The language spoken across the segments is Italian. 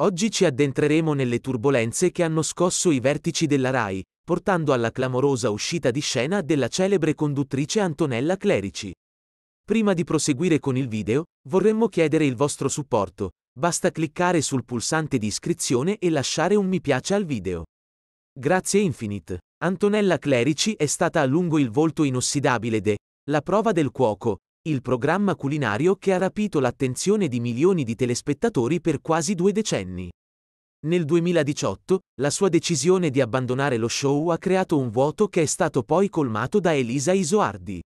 Oggi ci addentreremo nelle turbulenze che hanno scosso i vertici della RAI, portando alla clamorosa uscita di scena della celebre conduttrice Antonella Clerici. Prima di proseguire con il video, vorremmo chiedere il vostro supporto. Basta cliccare sul pulsante di iscrizione e lasciare un mi piace al video. Grazie Infinite. Antonella Clerici è stata a lungo il volto inossidabile de La prova del cuoco, il programma culinario che ha rapito l'attenzione di milioni di telespettatori per quasi due decenni. Nel 2018, la sua decisione di abbandonare lo show ha creato un vuoto che è stato poi colmato da Elisa Isoardi.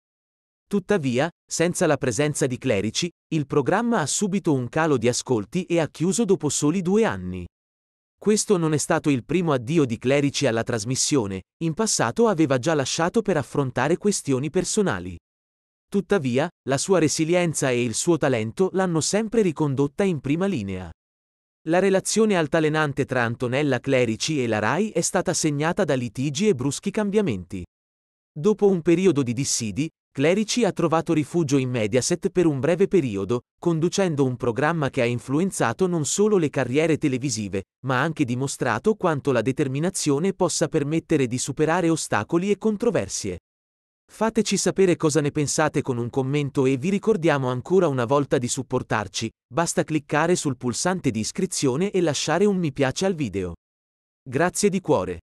Tuttavia, senza la presenza di clerici, il programma ha subito un calo di ascolti e ha chiuso dopo soli due anni. Questo non è stato il primo addio di clerici alla trasmissione, in passato aveva già lasciato per affrontare questioni personali. Tuttavia, la sua resilienza e il suo talento l'hanno sempre ricondotta in prima linea. La relazione altalenante tra Antonella Clerici e la RAI è stata segnata da litigi e bruschi cambiamenti. Dopo un periodo di dissidi, Clerici ha trovato rifugio in Mediaset per un breve periodo, conducendo un programma che ha influenzato non solo le carriere televisive, ma anche dimostrato quanto la determinazione possa permettere di superare ostacoli e controversie. Fateci sapere cosa ne pensate con un commento e vi ricordiamo ancora una volta di supportarci, basta cliccare sul pulsante di iscrizione e lasciare un mi piace al video. Grazie di cuore.